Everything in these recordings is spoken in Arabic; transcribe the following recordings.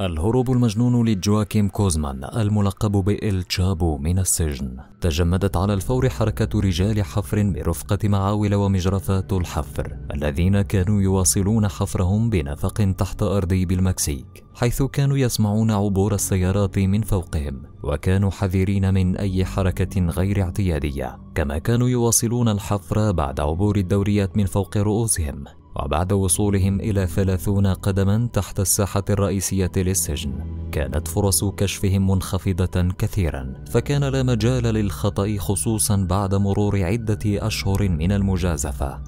الهروب المجنون لجواكيم كوزمان الملقب بإل تشابو من السجن تجمدت على الفور حركة رجال حفر برفقة معاول ومجرفات الحفر الذين كانوا يواصلون حفرهم بنفق تحت أرضي بالمكسيك حيث كانوا يسمعون عبور السيارات من فوقهم وكانوا حذرين من أي حركة غير اعتيادية كما كانوا يواصلون الحفر بعد عبور الدوريات من فوق رؤوسهم وبعد وصولهم إلى ثلاثون قدما تحت الساحة الرئيسية للسجن كانت فرص كشفهم منخفضة كثيرا فكان لا مجال للخطأ خصوصا بعد مرور عدة أشهر من المجازفة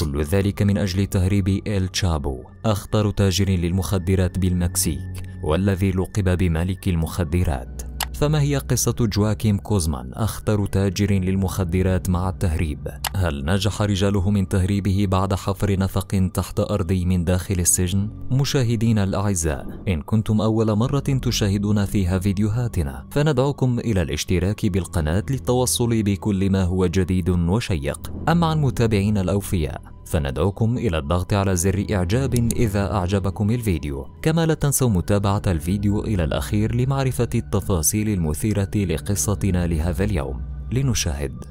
كل ذلك من أجل تهريب إل تشابو أخطر تاجر للمخدرات بالمكسيك والذي لقب بملك المخدرات فما هي قصة جواكيم كوزمان أخطر تاجر للمخدرات مع التهريب؟ هل نجح رجاله من تهريبه بعد حفر نفق تحت أرضي من داخل السجن؟ مشاهدينا الأعزاء إن كنتم أول مرة تشاهدون فيها فيديوهاتنا فندعوكم إلى الاشتراك بالقناة للتوصل بكل ما هو جديد وشيق أما عن متابعينا الأوفياء فندعوكم إلى الضغط على زر إعجاب إذا أعجبكم الفيديو كما لا تنسوا متابعة الفيديو إلى الأخير لمعرفة التفاصيل المثيرة لقصتنا لهذا اليوم لنشاهد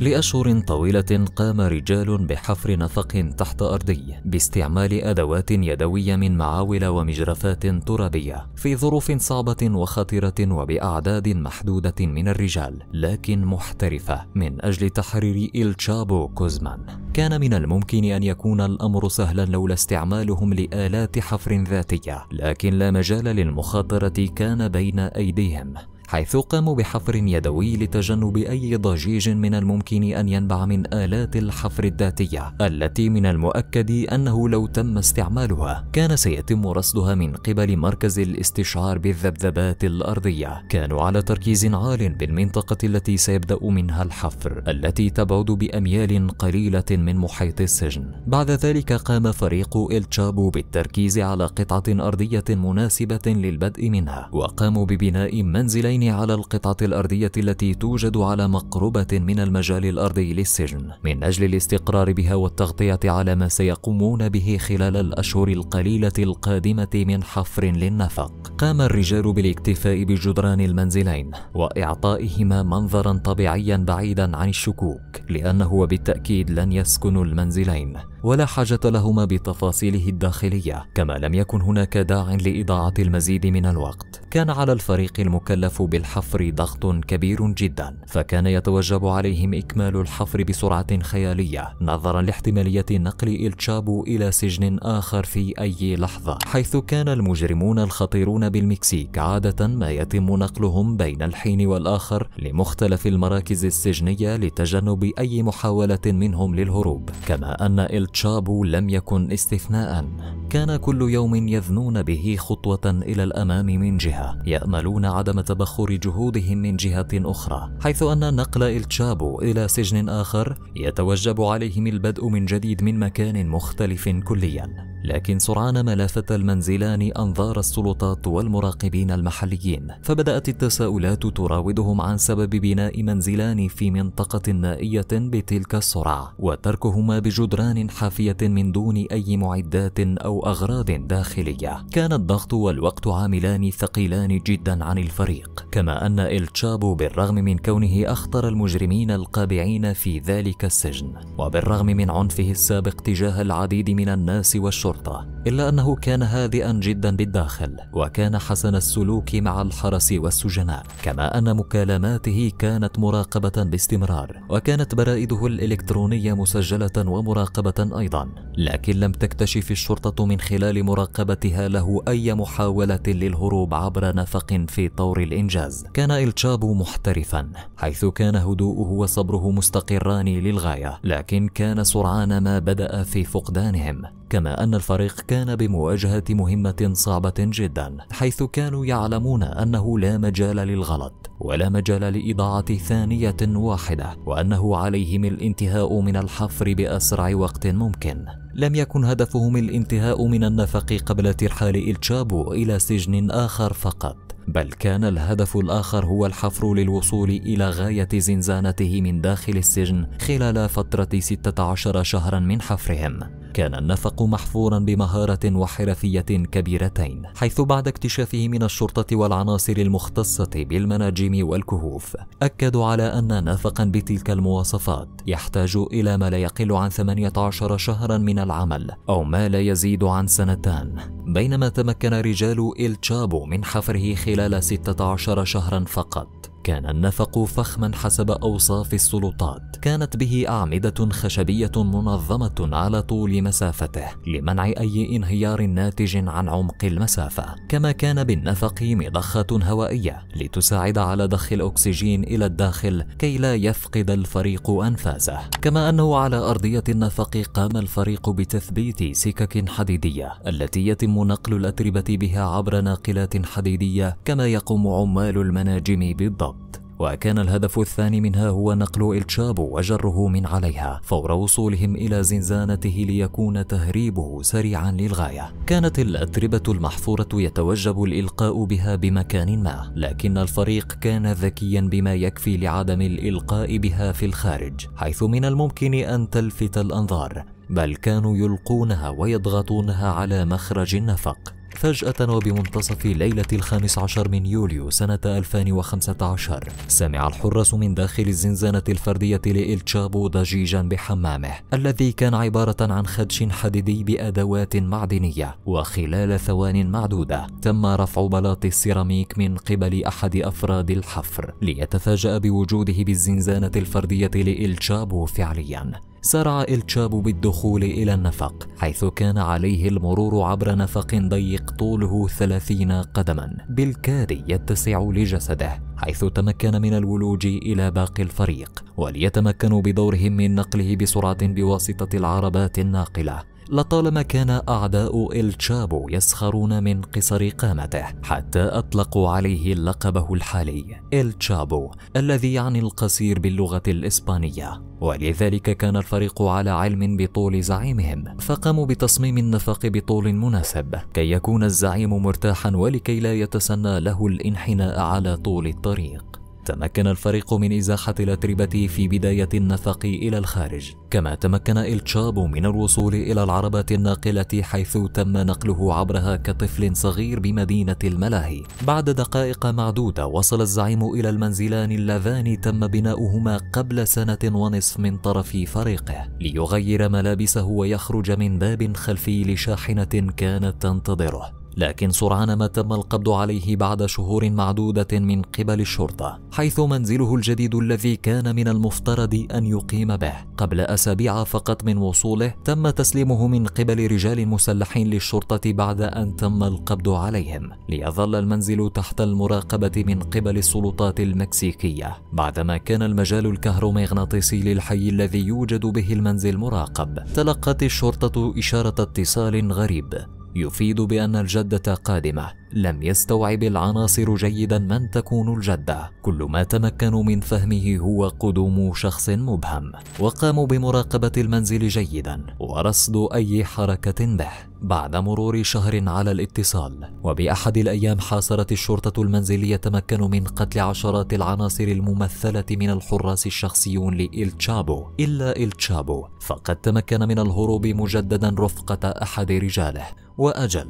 لأشهر طويلة قام رجال بحفر نفق تحت أرضي باستعمال أدوات يدوية من معاول ومجرفات ترابية في ظروف صعبة وخطرة وبأعداد محدودة من الرجال لكن محترفة من أجل تحرير إلتشابو كوزمان كان من الممكن أن يكون الأمر سهلا لولا استعمالهم لآلات حفر ذاتية لكن لا مجال للمخاطرة كان بين أيديهم حيث قاموا بحفر يدوي لتجنب أي ضجيج من الممكن أن ينبع من آلات الحفر الذاتية التي من المؤكد أنه لو تم استعمالها كان سيتم رصدها من قبل مركز الاستشعار بالذبذبات الأرضية كانوا على تركيز عال بالمنطقة التي سيبدأ منها الحفر التي تبعد بأميال قليلة من محيط السجن بعد ذلك قام فريق إلتشابو بالتركيز على قطعة أرضية مناسبة للبدء منها وقاموا ببناء منزلين السجنين على القطعة الأرضية التي توجد على مقربة من المجال الأرضي للسجن من أجل الاستقرار بها والتغطية على ما سيقومون به خلال الأشهر القليلة القادمة من حفر للنفق قام الرجال بالاكتفاء بجدران المنزلين وإعطائهما منظرا طبيعيا بعيدا عن الشكوك لأنه وبالتأكيد لن يسكن المنزلين ولا حاجة لهما بتفاصيله الداخلية كما لم يكن هناك داع لإضاعة المزيد من الوقت كان على الفريق المكلف بالحفر ضغط كبير جدا فكان يتوجب عليهم إكمال الحفر بسرعة خيالية نظرا لاحتمالية نقل إلتشابو إلى سجن آخر في أي لحظة حيث كان المجرمون الخطيرون بالمكسيك عادة ما يتم نقلهم بين الحين والآخر لمختلف المراكز السجنية لتجنب أي محاولة منهم للهروب كما أن إلتشابو لم يكن استثناء كان كل يوم يذنون به خطوة إلى الأمام من جهة يأملون عدم تبخ تأخر جهودهم من جهة أخرى حيث أن نقل إلتشابو إلى سجن آخر يتوجب عليهم البدء من جديد من مكان مختلف كليا لكن سرعان ما لافت المنزلان أنظار السلطات والمراقبين المحليين فبدأت التساؤلات تراودهم عن سبب بناء منزلان في منطقة نائية بتلك السرعة وتركهما بجدران حافية من دون أي معدات أو أغراض داخلية كان الضغط والوقت عاملان ثقيلان جدا عن الفريق كما أن التشابو بالرغم من كونه أخطر المجرمين القابعين في ذلك السجن وبالرغم من عنفه السابق تجاه العديد من الناس والشرطة الشرطة إلا أنه كان هادئا جدا بالداخل وكان حسن السلوك مع الحرس والسجناء كما أن مكالماته كانت مراقبة باستمرار وكانت برائده الإلكترونية مسجلة ومراقبة أيضا لكن لم تكتشف الشرطة من خلال مراقبتها له أي محاولة للهروب عبر نفق في طور الإنجاز كان إلتشابو محترفا حيث كان هدوءه وصبره مستقران للغاية لكن كان سرعان ما بدأ في فقدانهم كما أن الفريق كان بمواجهة مهمة صعبة جدا حيث كانوا يعلمون أنه لا مجال للغلط ولا مجال لإضاعة ثانية واحدة وأنه عليهم الانتهاء من الحفر بأسرع وقت ممكن لم يكن هدفهم الانتهاء من النفق قبل ترحال إلتشابو إلى سجن آخر فقط بل كان الهدف الآخر هو الحفر للوصول إلى غاية زنزانته من داخل السجن خلال فترة 16 شهرا من حفرهم كان النفق محفورا بمهارة وحرفية كبيرتين حيث بعد اكتشافه من الشرطة والعناصر المختصة بالمناجم والكهوف أكدوا على أن نفقا بتلك المواصفات يحتاج إلى ما لا يقل عن 18 شهرا من العمل أو ما لا يزيد عن سنتان بينما تمكن رجال إلتشابو من حفره خلال 16 شهرا فقط كان النفق فخما حسب أوصاف السلطات كانت به أعمدة خشبية منظمة على طول مسافته لمنع أي انهيار ناتج عن عمق المسافة كما كان بالنفق مضخة هوائية لتساعد على ضخ الأكسجين إلى الداخل كي لا يفقد الفريق أنفاسه كما أنه على أرضية النفق قام الفريق بتثبيت سكك حديدية التي يتم نقل الأتربة بها عبر ناقلات حديدية كما يقوم عمال المناجم بالضبط وكان الهدف الثاني منها هو نقل التشابو وجره من عليها فور وصولهم إلى زنزانته ليكون تهريبه سريعا للغاية كانت الأتربة المحفورة يتوجب الإلقاء بها بمكان ما لكن الفريق كان ذكيا بما يكفي لعدم الإلقاء بها في الخارج حيث من الممكن أن تلفت الأنظار بل كانوا يلقونها ويضغطونها على مخرج النفق فجأة وبمنتصف ليلة الخامس عشر من يوليو سنة 2015 سمع الحراس من داخل الزنزانة الفردية لإلتشابو ضجيجا بحمامه الذي كان عبارة عن خدش حديدي بأدوات معدنية وخلال ثوان معدودة تم رفع بلاط السيراميك من قبل أحد أفراد الحفر ليتفاجأ بوجوده بالزنزانة الفردية لإلتشابو فعليا سارع التشاب بالدخول إلى النفق حيث كان عليه المرور عبر نفق ضيق طوله ثلاثين قدما بالكاد يتسع لجسده حيث تمكن من الولوج إلى باقي الفريق وليتمكنوا بدورهم من نقله بسرعة بواسطة العربات الناقلة لطالما كان أعداء التشابو يسخرون من قصر قامته حتى أطلقوا عليه لقبه الحالي التشابو الذي يعني القصير باللغة الإسبانية ولذلك كان الفريق على علم بطول زعيمهم فقاموا بتصميم النفق بطول مناسب كي يكون الزعيم مرتاحا ولكي لا يتسنى له الانحناء على طول الطريق تمكن الفريق من إزاحة الأتربة في بداية النفق إلى الخارج كما تمكن إلتشاب من الوصول إلى العربة الناقلة حيث تم نقله عبرها كطفل صغير بمدينة الملاهي بعد دقائق معدودة وصل الزعيم إلى المنزلان اللذان تم بناؤهما قبل سنة ونصف من طرف فريقه ليغير ملابسه ويخرج من باب خلفي لشاحنة كانت تنتظره لكن سرعان ما تم القبض عليه بعد شهور معدودة من قبل الشرطة حيث منزله الجديد الذي كان من المفترض أن يقيم به قبل أسابيع فقط من وصوله تم تسليمه من قبل رجال مسلحين للشرطة بعد أن تم القبض عليهم ليظل المنزل تحت المراقبة من قبل السلطات المكسيكية بعدما كان المجال الكهرومغناطيسي للحي الذي يوجد به المنزل مراقب تلقت الشرطة إشارة اتصال غريب يفيد بأن الجدة قادمة لم يستوعب العناصر جيدا من تكون الجدة كل ما تمكنوا من فهمه هو قدوم شخص مبهم وقاموا بمراقبة المنزل جيدا ورصد أي حركة به بعد مرور شهر على الاتصال وبأحد الأيام حاصرت الشرطة المنزل يتمكنوا من قتل عشرات العناصر الممثلة من الحراس الشخصيون لإلتشابو إلا إلتشابو فقد تمكن من الهروب مجددا رفقة أحد رجاله وأجل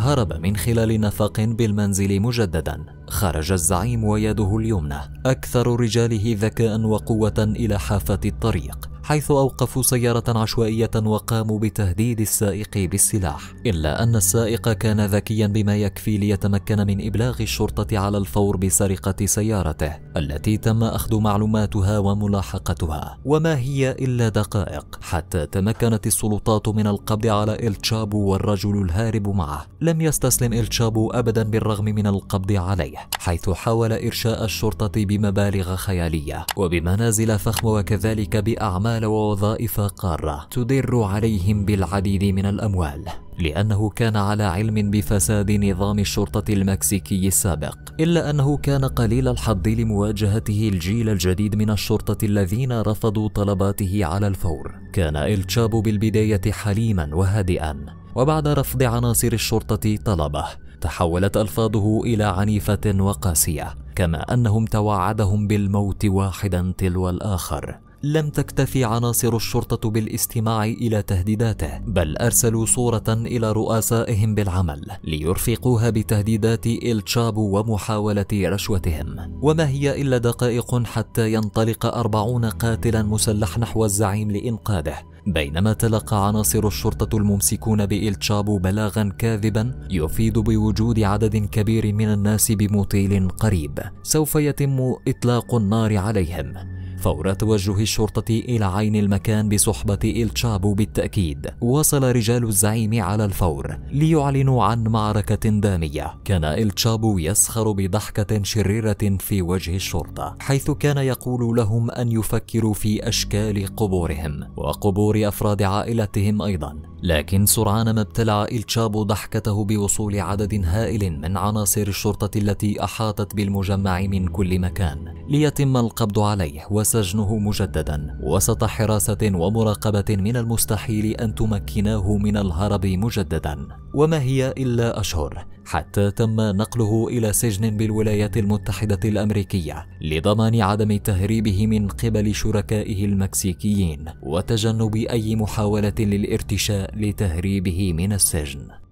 هرب من خلال نفق بالمنزل مجددا خرج الزعيم ويده اليمنى أكثر رجاله ذكاء وقوة إلى حافة الطريق حيث أوقفوا سيارة عشوائية وقاموا بتهديد السائق بالسلاح إلا أن السائق كان ذكيا بما يكفي ليتمكن من إبلاغ الشرطة على الفور بسرقة سيارته التي تم أخذ معلوماتها وملاحقتها وما هي إلا دقائق حتى تمكنت السلطات من القبض على إلتشابو والرجل الهارب معه لم يستسلم إلتشابو أبدا بالرغم من القبض عليه حيث حاول إرشاء الشرطة بمبالغ خيالية وبمنازل فخمة وكذلك بأعمال أعمال ووظائف قارة تدر عليهم بالعديد من الأموال لأنه كان على علم بفساد نظام الشرطة المكسيكي السابق إلا أنه كان قليل الحظ لمواجهته الجيل الجديد من الشرطة الذين رفضوا طلباته على الفور كان التشابو بالبداية حليما وهادئا وبعد رفض عناصر الشرطة طلبه تحولت ألفاظه إلى عنيفة وقاسية كما أنهم توعدهم بالموت واحدا تلو الآخر لم تكتفي عناصر الشرطة بالاستماع إلى تهديداته بل أرسلوا صورة إلى رؤسائهم بالعمل ليرفقوها بتهديدات التشابو ومحاولة رشوتهم وما هي إلا دقائق حتى ينطلق أربعون قاتلا مسلح نحو الزعيم لإنقاذه بينما تلقى عناصر الشرطة الممسكون بإلتشابو بلاغا كاذبا يفيد بوجود عدد كبير من الناس بمطيل قريب سوف يتم إطلاق النار عليهم فور توجه الشرطة إلى عين المكان بصحبة إلتشابو بالتأكيد وصل رجال الزعيم على الفور ليعلنوا عن معركة دامية كان إلتشابو يسخر بضحكة شريرة في وجه الشرطة حيث كان يقول لهم أن يفكروا في أشكال قبورهم وقبور أفراد عائلتهم أيضا لكن سرعان ما ابتلع إلتشابو ضحكته بوصول عدد هائل من عناصر الشرطة التي أحاطت بالمجمع من كل مكان ليتم القبض عليه سجنه مجددا وسط حراسة ومراقبة من المستحيل أن تمكناه من الهرب مجددا وما هي إلا أشهر حتى تم نقله إلى سجن بالولايات المتحدة الأمريكية لضمان عدم تهريبه من قبل شركائه المكسيكيين وتجنب أي محاولة للارتشاء لتهريبه من السجن